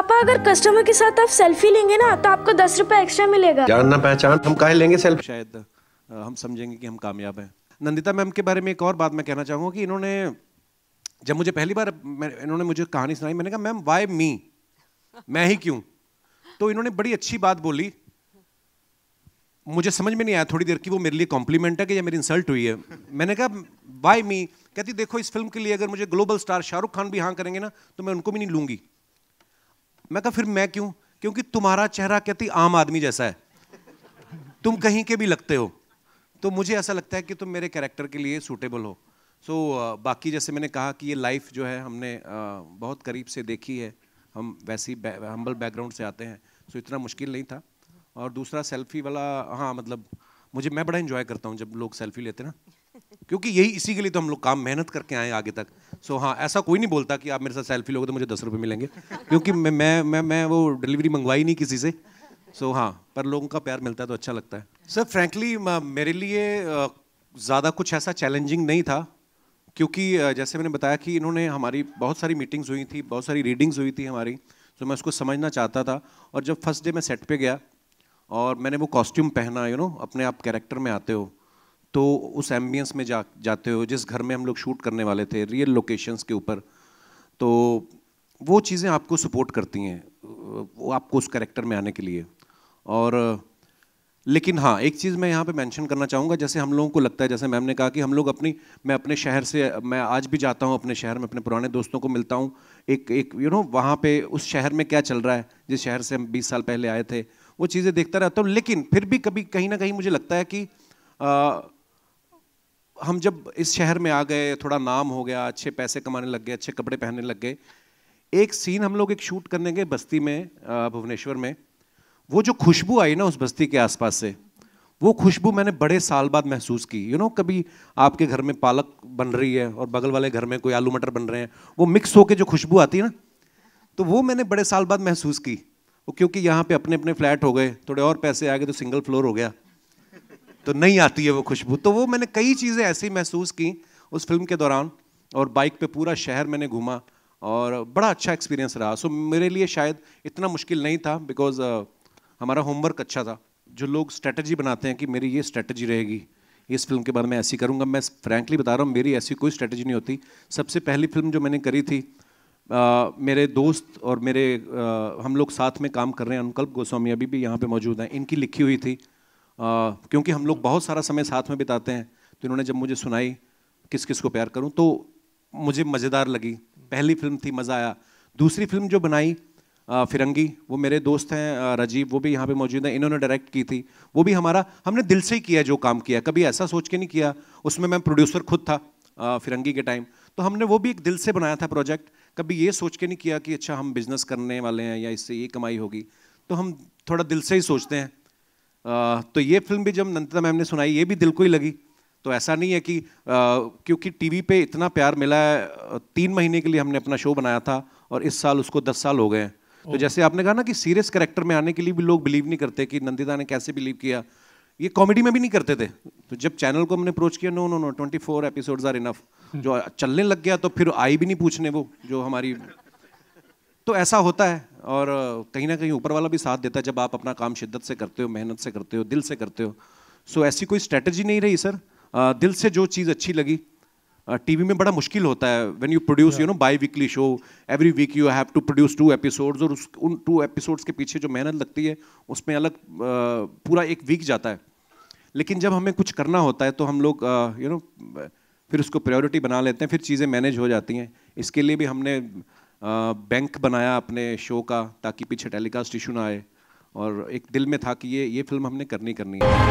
पापा अगर कस्टमर के साथ आप सेल्फी लेंगे ना तो आपको दस रुपए एक्स्ट्रा मिलेगा जानना पहचान हम काहे लेंगे सेल्फी शायद हम समझेंगे कि हम कामयाब हैं नंदिता मैम के बारे में एक और बात मैं कहना चाहूंगा कि इन्होंने जब मुझे पहली बार इन्होंने मुझे कहानी सुनाई मैंने कहा मैम वाई मी मैं ही क्यों तो इन्होंने बड़ी अच्छी बात बोली मुझे समझ में नहीं आया थोड़ी देर की वो मेरे लिए कॉम्प्लीमेंट है कि या मेरी इंसल्ट हुई है मैंने कहा वाई मी कहती देखो इस फिल्म के लिए अगर मुझे ग्लोबल स्टार शाहरुख खान भी हाँ करेंगे ना तो मैं उनको भी नहीं लूंगी मैं कहा फिर मैं क्यों क्योंकि तुम्हारा चेहरा कहती आम आदमी जैसा है तुम कहीं के भी लगते हो तो मुझे ऐसा लगता है कि तुम मेरे कैरेक्टर के लिए सूटेबल हो सो so, बाकी जैसे मैंने कहा कि ये लाइफ जो है हमने बहुत करीब से देखी है हम वैसी हम्बल बैकग्राउंड से आते हैं सो so, इतना मुश्किल नहीं था और दूसरा सेल्फी वाला हाँ मतलब मुझे मैं बड़ा इन्जॉय करता हूँ जब लोग सेल्फी लेते ना क्योंकि यही इसी के लिए तो हम लोग काम मेहनत करके आए आगे तक सो so, हाँ ऐसा कोई नहीं बोलता कि आप मेरे साथ सेल्फी लोगे तो मुझे दस रुपये मिलेंगे क्योंकि मैं मैं मैं मैं वो डिलीवरी मंगवाई नहीं किसी से सो so, हाँ पर लोगों का प्यार मिलता है तो अच्छा लगता है सर फ्रेंकली मेरे लिए ज़्यादा कुछ ऐसा चैलेंजिंग नहीं था क्योंकि जैसे मैंने बताया कि इन्होंने हमारी बहुत सारी मीटिंग्स हुई थी बहुत सारी रीडिंग्स हुई थी हमारी तो मैं उसको समझना चाहता था और जब फर्स्ट डे मैं सेट पे गया और मैंने वो कॉस्ट्यूम पहना यू you नो know, अपने आप कैरेक्टर में आते हो तो उस एम्बियंस में जा जाते हो जिस घर में हम लोग शूट करने वाले थे रियल लोकेशंस के ऊपर तो वो चीज़ें आपको सपोर्ट करती हैं वो आपको उस करेक्टर में आने के लिए और लेकिन हाँ एक चीज़ मैं यहाँ पे मेंशन करना चाहूँगा जैसे हम लोगों को लगता है जैसे मैम ने कहा कि हम लोग अपनी मैं अपने शहर से मैं आज भी जाता हूँ अपने शहर में अपने पुराने दोस्तों को मिलता हूँ एक एक यू नो वहाँ पे उस शहर में क्या चल रहा है जिस शहर से हम बीस साल पहले आए थे वो चीज़ें देखता रहता हूँ लेकिन फिर भी कभी कहीं ना कहीं मुझे लगता है कि आ, हम जब इस शहर में आ गए थोड़ा नाम हो गया अच्छे पैसे कमाने लग गए अच्छे कपड़े पहनने लग गए एक सीन हम लोग एक शूट करने गए बस्ती में भुवनेश्वर में वो जो खुशबू आई ना उस बस्ती के आसपास से वो खुशबू मैंने बड़े साल बाद महसूस की यू you नो know, कभी आपके घर में पालक बन रही है और बगल वाले घर में कोई आलू मटर बन रहे हैं वो मिक्स होकर जो खुशबू आती है ना तो वो मैंने बड़े साल बाद महसूस की वो क्योंकि यहाँ पे अपने अपने फ्लैट हो गए थोड़े और पैसे आ गए तो सिंगल फ्लोर हो गया तो नहीं आती है वो खुशबू तो वो मैंने कई चीज़ें ऐसी महसूस की उस फिल्म के दौरान और बाइक पे पूरा शहर मैंने घूमा और बड़ा अच्छा एक्सपीरियंस रहा सो मेरे लिए शायद इतना मुश्किल नहीं था बिकॉज uh, हमारा होमवर्क अच्छा था जो लोग स्ट्रेटजी बनाते हैं कि मेरी ये स्ट्रेटजी रहेगी इस फिल्म के बाद मैं ऐसी करूँगा मैं फ्रैंकली बता रहा हूँ मेरी ऐसी कोई स्ट्रेटजी नहीं होती सबसे पहली फिल्म जो मैंने करी थी Uh, मेरे दोस्त और मेरे uh, हम लोग साथ में काम कर रहे हैं अनुकल्प गोस्वामी अभी भी यहाँ पे मौजूद हैं इनकी लिखी हुई थी क्योंकि हम लोग बहुत सारा समय साथ में बिताते हैं तो इन्होंने जब मुझे सुनाई किस किस को प्यार करूं तो मुझे मज़ेदार लगी पहली फिल्म थी मज़ा आया दूसरी फिल्म जो बनाई फिरंगी वो मेरे दोस्त हैं राजीव वो भी यहाँ पे मौजूद हैं इन्होंने डायरेक्ट की थी वो भी हमारा हमने दिल से ही किया जो काम किया कभी ऐसा सोच के नहीं किया उसमें मैं प्रोड्यूसर खुद था फिरंगी के टाइम तो हमने वो भी एक दिल से बनाया था प्रोजेक्ट कभी ये सोच के नहीं किया कि अच्छा हम बिज़नेस करने वाले हैं या इससे ये कमाई होगी तो हम थोड़ा दिल से ही सोचते हैं तो ये फिल्म भी जब नंदिता मैम ने सुनाई ये भी दिल को ही लगी तो ऐसा नहीं है कि आ, क्योंकि टीवी पे इतना प्यार मिला है तीन महीने के लिए हमने अपना शो बनाया था और इस साल उसको दस साल हो गए हैं तो जैसे आपने कहा ना कि सीरियस करेक्टर में आने के लिए भी लोग बिलीव नहीं करते कि नंदिता ने कैसे बिलीव किया ये कॉमेडी में भी नहीं करते थे तो जब चैनल को हमने अप्रोच किया no no no twenty four episodes are enough जो हम्म। चलने लग गया तो फिर आई भी नहीं पूछने वो जो हमारी तो ऐसा होता है और कहीं ना कहीं ऊपर वाला भी साथ देता है जब आप अपना काम शिद्दत से करते हो मेहनत से करते हो दिल से करते हो सो ऐसी कोई स्ट्रैटेजी नहीं रही सर दिल से जो चीज़ अच्छी लगी टीवी में बड़ा मुश्किल होता है when you produce you know biweekly show every week you have to produce two episodes और उस उन टू एपिसोड्स के पीछे जो मेहनत लगती है उसमें अलग पूरा एक वीक जाता है लेकिन जब हमें कुछ करना होता है तो हम लोग यू नो फिर उसको प्रायोरिटी बना लेते हैं फिर चीज़ें मैनेज हो जाती हैं इसके लिए भी हमने बैंक बनाया अपने शो का ताकि पीछे टेलीकास्ट इशू ना आए और एक दिल में था कि ये ये फिल्म हमने करनी करनी है